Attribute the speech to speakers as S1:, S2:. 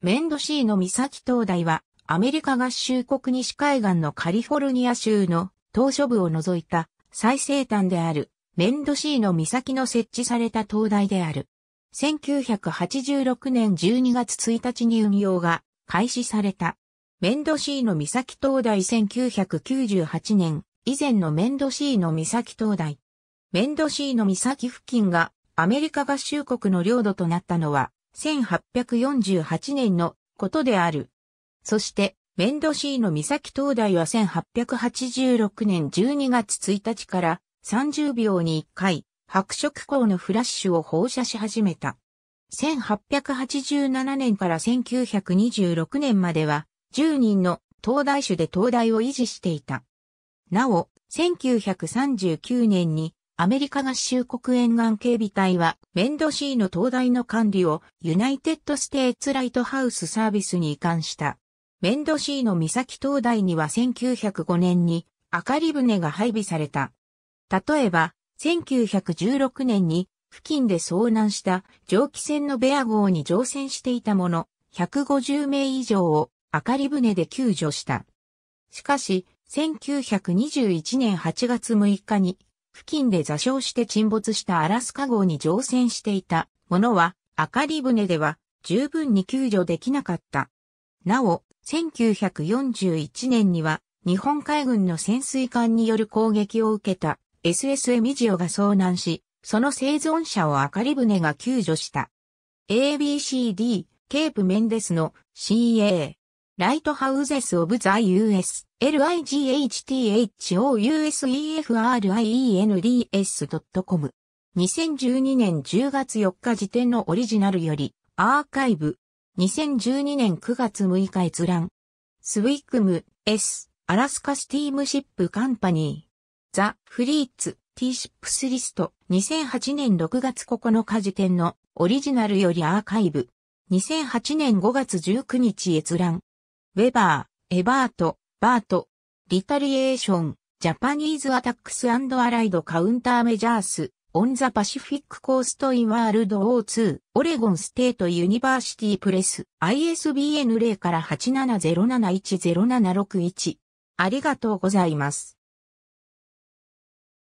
S1: メンドシーノ岬灯台は、アメリカ合衆国西海岸のカリフォルニア州の島嶼部を除いた最西端であるメンドシーノ岬の設置された灯台である。1986年12月1日に運用が開始された。メンドシーノ岬灯台1998年以前のメンドシーノ岬灯台。メンドシーノ岬付近がアメリカ合衆国の領土となったのは1848年のことである。そして、メンドシーの岬灯台は1886年12月1日から30秒に1回、白色光のフラッシュを放射し始めた。1887年から1926年までは、10人の灯台種で灯台を維持していた。なお、1939年にアメリカ合衆国沿岸警備隊は、メンドシーの灯台の管理をユナイテッドステーツライトハウスサービスに移管した。メンドシーの岬灯台には1905年に明かり船が配備された。例えば、1916年に付近で遭難した蒸気船のベア号に乗船していたもの、150名以上を明かり船で救助した。しかし、1921年8月6日に付近で座礁して沈没したアラスカ号に乗船していたものは、明かり船では十分に救助できなかった。なお、1941年には、日本海軍の潜水艦による攻撃を受けた SSM ミジオが遭難し、その生存者を明かり船が救助した。ABCD、ケープメンデスの CA、ライトハウゼス・オブ・ザ・ US、l i g h t h o u s e f r i n d s c o m 2012年10月4日時点のオリジナルより、アーカイブ。2012年9月6日閲覧。スウィックム、S、アラスカスティームシップカンパニー。ザ・フリーツ、T シップスリスト。2008年6月9日時点のオリジナルよりアーカイブ。2008年5月19日閲覧。ウェバー、エバート、バート、リタリエーション、ジャパニーズアタックスアライドカウンターメジャース、オンザパシフィックコーストインワールド O2、オレゴンステートユニバーシティプレス、ISBN 0から870710761。ありがとうございます。